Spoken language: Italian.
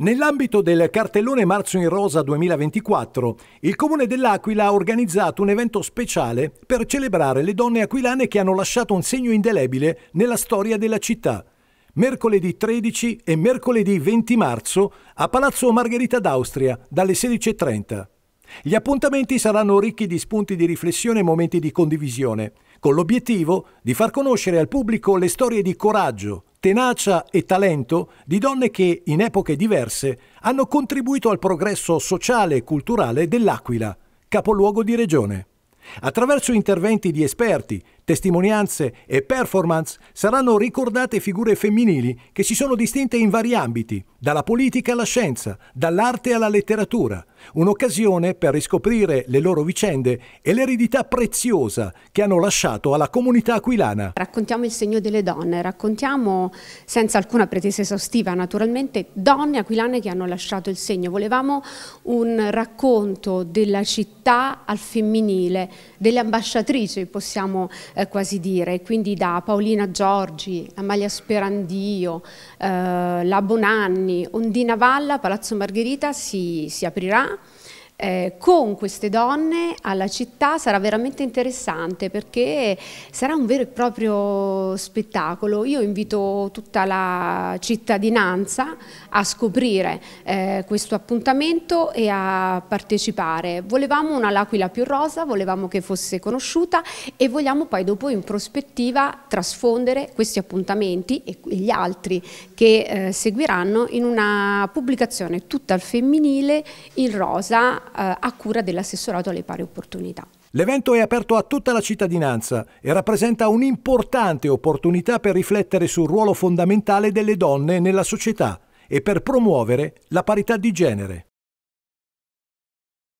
Nell'ambito del cartellone Marzo in Rosa 2024, il Comune dell'Aquila ha organizzato un evento speciale per celebrare le donne aquilane che hanno lasciato un segno indelebile nella storia della città. Mercoledì 13 e mercoledì 20 marzo a Palazzo Margherita d'Austria dalle 16.30. Gli appuntamenti saranno ricchi di spunti di riflessione e momenti di condivisione, con l'obiettivo di far conoscere al pubblico le storie di coraggio, tenacia e talento di donne che, in epoche diverse, hanno contribuito al progresso sociale e culturale dell'Aquila, capoluogo di regione. Attraverso interventi di esperti, testimonianze e performance saranno ricordate figure femminili che si sono distinte in vari ambiti, dalla politica alla scienza, dall'arte alla letteratura, un'occasione per riscoprire le loro vicende e l'eredità preziosa che hanno lasciato alla comunità aquilana. Raccontiamo il segno delle donne, raccontiamo senza alcuna pretesa esaustiva naturalmente donne aquilane che hanno lasciato il segno. Volevamo un racconto della città al femminile, delle ambasciatrici possiamo eh, eh, quasi dire, quindi da Paolina Giorgi, Amalia Sperandio, eh, La Bonanni, Ondina Valla, Palazzo Margherita si, si aprirà eh, con queste donne alla città sarà veramente interessante perché sarà un vero e proprio spettacolo. Io invito tutta la cittadinanza a scoprire eh, questo appuntamento e a partecipare. Volevamo una L'Aquila più rosa, volevamo che fosse conosciuta e vogliamo poi dopo in prospettiva trasfondere questi appuntamenti e gli altri che eh, seguiranno in una pubblicazione tutta al femminile in rosa ma eh, a cura dell'assessorato alle pari opportunità. L'evento è aperto a tutta la cittadinanza e rappresenta un'importante opportunità per riflettere sul ruolo fondamentale delle donne nella società e per promuovere la parità di genere.